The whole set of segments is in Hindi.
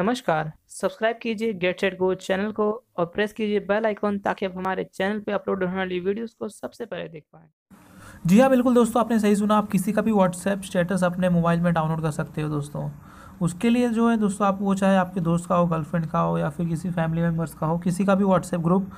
नमस्कार सब्सक्राइब कीजिए गेट सेट गो चैनल को और प्रेस कीजिए बेल आइकॉन ताकि आप हमारे चैनल पे अपलोड होने वाली वीडियोस को सबसे पहले देख पाएँ जी हाँ बिल्कुल दोस्तों आपने सही सुना आप किसी का भी व्हाट्सएप स्टेटस अपने मोबाइल में डाउनलोड कर सकते हो दोस्तों उसके लिए जो है दोस्तों आप वो चाहे आपके दोस्त का हो गर्लफ्रेंड का हो या फिर किसी फैमिली मेम्बर्स का हो किसी का भी व्हाट्सएप ग्रुप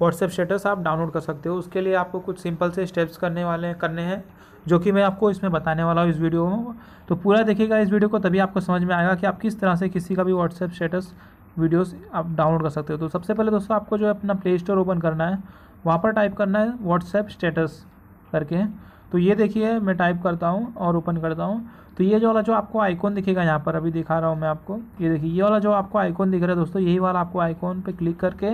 व्हाट्सएप स्टेटस आप डाउनलोड कर सकते हो उसके लिए आपको कुछ सिंपल से स्टेप्स करने वाले करने हैं जो कि मैं आपको इसमें बताने वाला हूँ इस वीडियो में तो पूरा देखिएगा इस वीडियो को तभी आपको समझ में आएगा कि आप किस तरह से किसी का भी व्हाट्सएप स्टेटस वीडियोस आप डाउनलोड कर सकते हो तो सबसे पहले दोस्तों आपको जो है अपना प्ले स्टोर ओपन करना है वहाँ पर टाइप करना है व्हाट्सएप स्टेटस करके तो ये देखिए मैं टाइप करता हूँ और ओपन करता हूँ तो ये जो वाला जो आपको आइकॉन दिखेगा यहाँ पर अभी दिखा रहा हूँ मैं आपको ये देखिए ये वाला जो आपको आइकॉन दिख रहा है दोस्तों यही वाला आपको आइकॉन पर क्लिक करके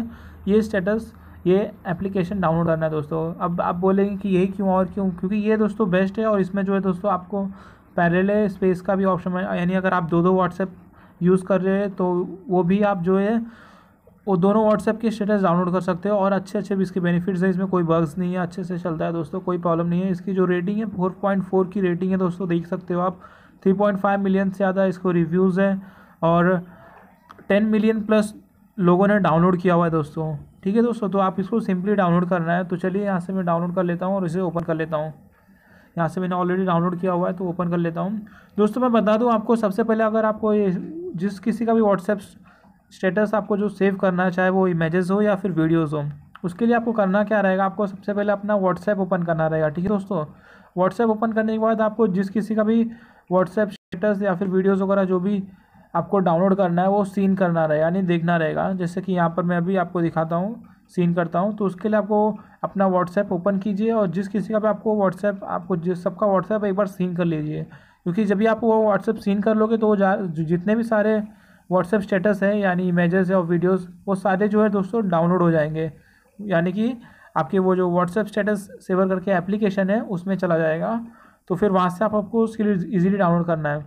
ये स्टेटस ये एप्लीकेशन डाउनलोड करना है दोस्तों अब आप बोलेंगे कि यही क्यों और क्यों क्योंकि ये दोस्तों बेस्ट है और इसमें जो है दोस्तों आपको पैरेलल स्पेस का भी ऑप्शन है यानी अगर आप दो दो व्हाट्सएप यूज़ कर रहे हैं तो वो भी आप जो है वो दोनों व्हाट्सएप के स्टेटस डाउनलोड कर सकते हो और अच्छे अच्छे भी इसके बेनिफिट्स हैं इसमें कोई बग्स नहीं है अच्छे से चलता है दोस्तों कोई प्रॉब्लम नहीं है इसकी जो रेटिंग है फोर पॉइंट फोर की रेटिंग है दोस्तों देख सकते हो आप थ्री पॉइंट फाइव मिलियन से ज़्यादा इसको रिव्यूज़ हैं और टेन मिलियन प्लस लोगों ने डाउनलोड किया हुआ है दोस्तों ठीक है दोस्तों तो आप इसको सिंपली डाउनलोड करना है तो चलिए यहाँ से मैं डाउनलोड कर लेता हूँ और इसे ओपन कर लेता हूँ यहाँ से मैंने ऑलरेडी डाउनलोड किया हुआ है तो ओपन कर लेता हूँ दोस्तों मैं बता दूँ आपको सबसे पहले अगर आपको जिस किसी का भी व्हाट्सएप स्टेटस आपको जो सेव करना है चाहे वो इमेजेस हो या फिर वीडियोज़ हो उसके लिए आपको करना क्या रहेगा आपको सबसे पहले अपना व्हाट्सएप ओपन करना रहेगा ठीक है दोस्तों व्हाट्सएप ओपन करने के बाद आपको जिस किसी का भी व्हाट्सएप स्टेटस या फिर वीडियोज़ वगैरह जो भी आपको डाउनलोड करना है वो सीन करना रहेगा यानी देखना रहेगा जैसे कि यहाँ पर मैं अभी आपको दिखाता हूँ सीन करता हूँ तो उसके लिए आपको अपना व्हाट्सएप ओपन कीजिए और जिस किसी का भी आपको व्हाट्सएप आपको जिस सबका व्हाट्सएप एक बार सीन कर लीजिए क्योंकि जब भी आप वो व्हाट्सएप सीन कर लोगे तो वो जितने भी सारे व्हाट्सएप स्टेटस है यानी इमेजेस है और वीडियोस वो सारे जो है दोस्तों डाउनलोड हो जाएंगे यानी कि आपके वो जो व्हाट्सएप स्टेटस सेवर करके एप्लीकेशन है उसमें चला जाएगा तो फिर वहाँ से आप आपको उसके लिए ईजिली डाउनलोड करना है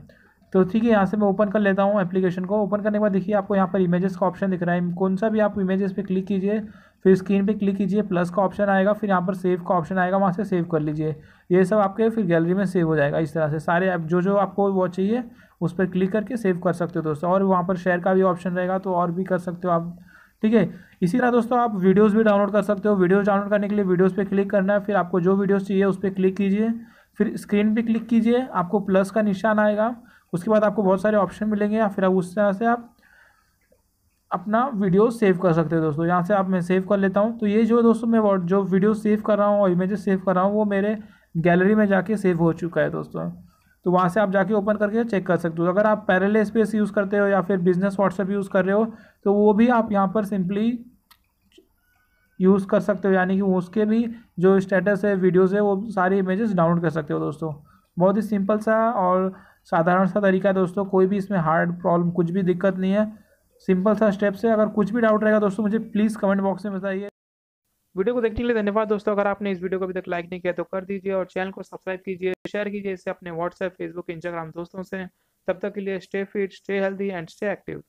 तो ठीक है यहाँ से मैं ओपन कर लेता हूँ एप्लीकेशन को ओपन करने के बाद देखिए आपको यहाँ पर इमेजेस का ऑप्शन दिख रहा है कौन सा भी आप इमेजेस पे क्लिक कीजिए फिर स्क्रीन पे क्लिक कीजिए प्लस का ऑप्शन आएगा फिर यहाँ पर सेव का ऑप्शन आएगा वहाँ से सेव कर लीजिए ये सब आपके फिर गैलरी में सेव हो जाएगा इस तरह से सारे ऐप जो जो आपको वो चाहिए उस पर क्लिक करके सेव कर सकते हो दोस्तों और वहाँ पर शेयर का भी ऑप्शन रहेगा तो और भी कर सकते हो आप ठीक है इसी तरह दोस्तों आप वीडियोस भी डाउनलोड कर सकते हो वीडियोस डाउनलोड करने के लिए वीडियोस पे क्लिक करना है फिर आपको जो वीडियोस चाहिए उस पर क्लिक कीजिए फिर स्क्रीन पे क्लिक कीजिए आपको प्लस का निशान आएगा उसके बाद आपको बहुत सारे ऑप्शन मिलेंगे या फिर आप उस तरह से आप अपना वीडियो सेव कर सकते हो दोस्तों यहाँ से आप मैं सेव कर लेता हूँ तो ये जो दोस्तों मैं जो वीडियो सेव कर रहा हूँ और इमेजेस सेव कर रहा हूँ वो मेरे गैलरी में जाके सेव हो चुका है दोस्तों तो वहाँ से आप जाके ओपन करके चेक कर सकते हो अगर आप पैरेलल स्पेस यूज़ करते हो या फिर बिजनेस व्हाट्सएप यूज़ कर रहे हो तो वो भी आप यहाँ पर सिंपली यूज़ कर सकते हो यानी कि उसके भी जो स्टेटस है वीडियोज़ है वो सारी इमेजेस डाउनलोड कर सकते हो दोस्तों बहुत ही सिंपल सा और साधारण सा तरीका है दोस्तों कोई भी इसमें हार्ड प्रॉब्लम कुछ भी दिक्कत नहीं है सिंपल सा स्टेप से अगर कुछ भी डाउट रहेगा दोस्तों मुझे प्लीज़ कमेंट बॉक्स में बताइए वीडियो को देखने के लिए धन्यवाद दोस्तों अगर आपने इस वीडियो को अभी तक लाइक नहीं किया तो कर दीजिए और चैनल को सब्सक्राइब कीजिए शेयर कीजिए इसे अपने व्हाट्सएप फेसबुक इंस्टाग्राम दोस्तों से तब तक के लिए stay fit stay healthy and stay active